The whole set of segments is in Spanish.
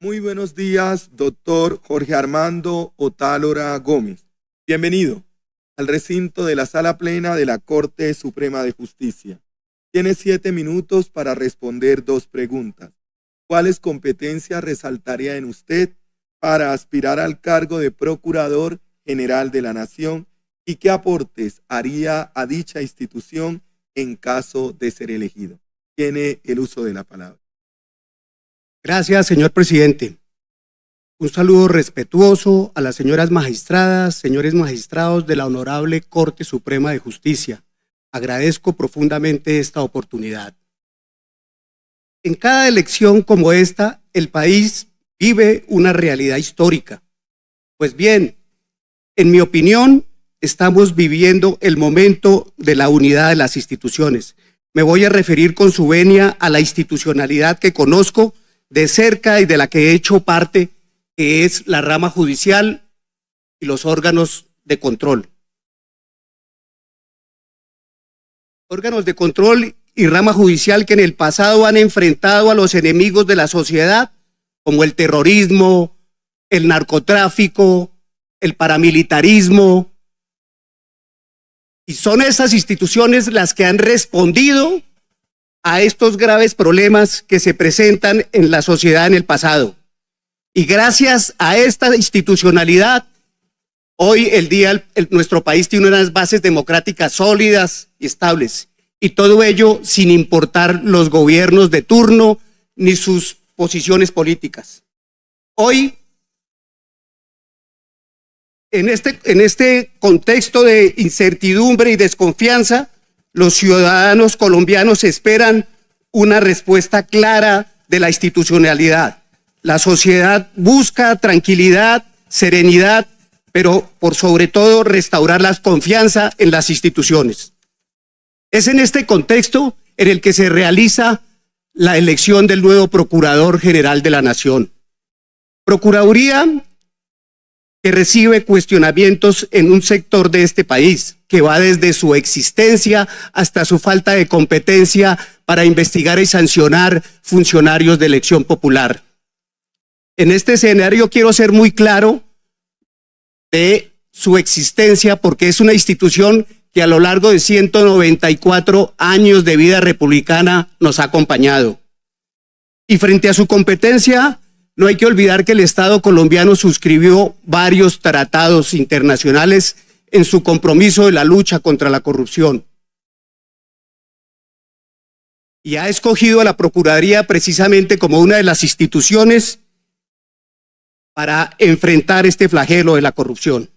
Muy buenos días, doctor Jorge Armando Otálora Gómez. Bienvenido al recinto de la sala plena de la Corte Suprema de Justicia. Tiene siete minutos para responder dos preguntas. ¿Cuáles competencias resaltaría en usted para aspirar al cargo de Procurador General de la Nación y qué aportes haría a dicha institución en caso de ser elegido? Tiene el uso de la palabra. Gracias, señor presidente. Un saludo respetuoso a las señoras magistradas, señores magistrados de la Honorable Corte Suprema de Justicia. Agradezco profundamente esta oportunidad. En cada elección como esta, el país vive una realidad histórica. Pues bien, en mi opinión, estamos viviendo el momento de la unidad de las instituciones. Me voy a referir con su venia a la institucionalidad que conozco de cerca y de la que he hecho parte, que es la rama judicial y los órganos de control. Órganos de control y rama judicial que en el pasado han enfrentado a los enemigos de la sociedad, como el terrorismo, el narcotráfico, el paramilitarismo. Y son esas instituciones las que han respondido a estos graves problemas que se presentan en la sociedad en el pasado. Y gracias a esta institucionalidad, hoy el día nuestro país tiene unas bases democráticas sólidas y estables. Y todo ello sin importar los gobiernos de turno ni sus posiciones políticas. Hoy, en este, en este contexto de incertidumbre y desconfianza, los ciudadanos colombianos esperan una respuesta clara de la institucionalidad. La sociedad busca tranquilidad, serenidad, pero por sobre todo restaurar la confianza en las instituciones. Es en este contexto en el que se realiza la elección del nuevo Procurador General de la Nación. Procuraduría recibe cuestionamientos en un sector de este país, que va desde su existencia hasta su falta de competencia para investigar y sancionar funcionarios de elección popular. En este escenario quiero ser muy claro de su existencia porque es una institución que a lo largo de 194 años de vida republicana nos ha acompañado. Y frente a su competencia, no hay que olvidar que el Estado colombiano suscribió varios tratados internacionales en su compromiso de la lucha contra la corrupción. Y ha escogido a la Procuraduría precisamente como una de las instituciones para enfrentar este flagelo de la corrupción.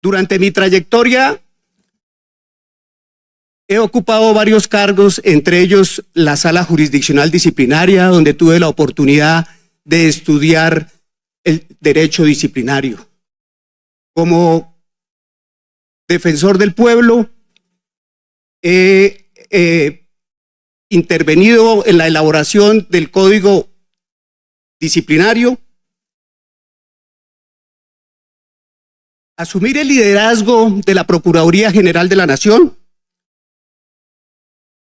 Durante mi trayectoria He ocupado varios cargos, entre ellos la sala jurisdiccional disciplinaria, donde tuve la oportunidad de estudiar el derecho disciplinario. Como defensor del pueblo, he intervenido en la elaboración del código disciplinario. Asumir el liderazgo de la Procuraduría General de la Nación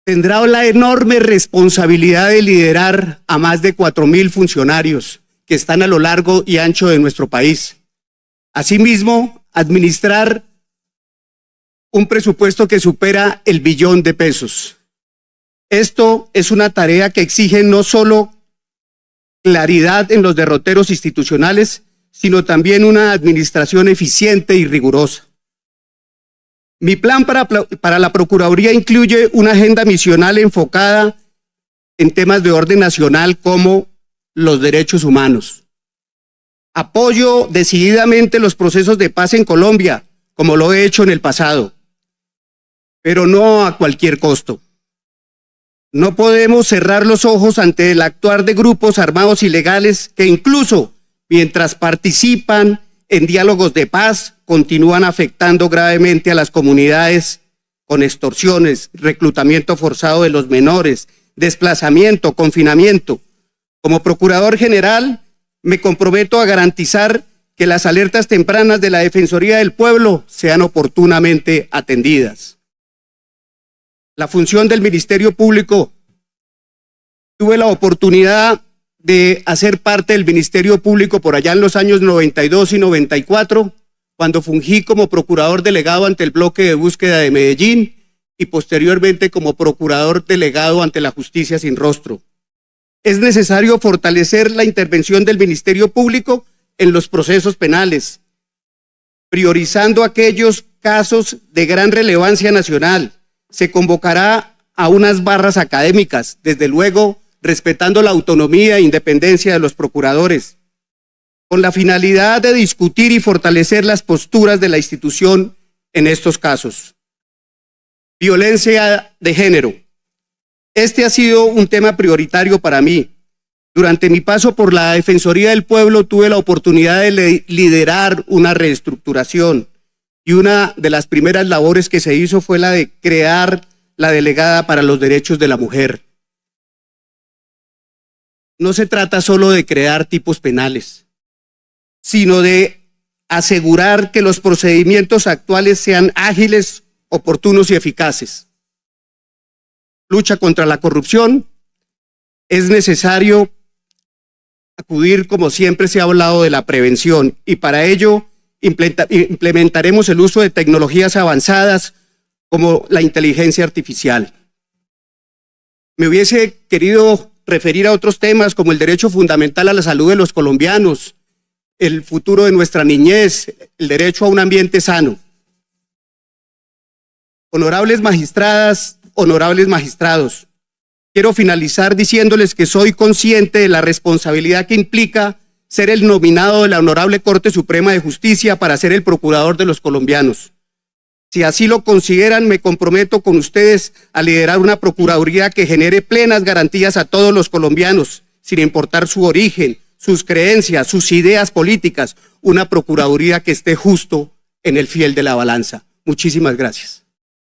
tendrá la enorme responsabilidad de liderar a más de 4.000 funcionarios que están a lo largo y ancho de nuestro país. Asimismo, administrar un presupuesto que supera el billón de pesos. Esto es una tarea que exige no solo claridad en los derroteros institucionales, sino también una administración eficiente y rigurosa. Mi plan para, la Procuraduría incluye una agenda misional enfocada en temas de orden nacional como los derechos humanos. Apoyo decididamente los procesos de paz en Colombia, como lo he hecho en el pasado, pero no a cualquier costo. No podemos cerrar los ojos ante el actuar de grupos armados ilegales que incluso mientras participan en diálogos de paz continúan afectando gravemente a las comunidades con extorsiones, reclutamiento forzado de los menores, desplazamiento, confinamiento. Como procurador general, me comprometo a garantizar que las alertas tempranas de la Defensoría del Pueblo sean oportunamente atendidas. La función del Ministerio Público. Tuve la oportunidad de hacer parte del Ministerio Público por allá en los años 92 y 94, cuando fungí como procurador delegado ante el bloque de búsqueda de Medellín y posteriormente como procurador delegado ante la justicia sin rostro. Es necesario fortalecer la intervención del Ministerio Público en los procesos penales, priorizando aquellos casos de gran relevancia nacional. Se convocará a unas barras académicas, desde luego respetando la autonomía e independencia de los procuradores, con la finalidad de discutir y fortalecer las posturas de la institución en estos casos. Violencia de género. Este ha sido un tema prioritario para mí. Durante mi paso por la Defensoría del Pueblo tuve la oportunidad de liderar una reestructuración y una de las primeras labores que se hizo fue la de crear la delegada para los derechos de la mujer no se trata solo de crear tipos penales, sino de asegurar que los procedimientos actuales sean ágiles, oportunos y eficaces. Lucha contra la corrupción. Es necesario acudir, como siempre se ha hablado, de la prevención y para ello implementaremos el uso de tecnologías avanzadas como la inteligencia artificial. Me hubiese querido referir a otros temas como el derecho fundamental a la salud de los colombianos, el futuro de nuestra niñez, el derecho a un ambiente sano. Honorables magistradas, honorables magistrados, quiero finalizar diciéndoles que soy consciente de la responsabilidad que implica ser el nominado de la Honorable Corte Suprema de Justicia para ser el procurador de los colombianos. Si así lo consideran, me comprometo con ustedes a liderar una Procuraduría que genere plenas garantías a todos los colombianos, sin importar su origen, sus creencias, sus ideas políticas, una Procuraduría que esté justo en el fiel de la balanza. Muchísimas gracias.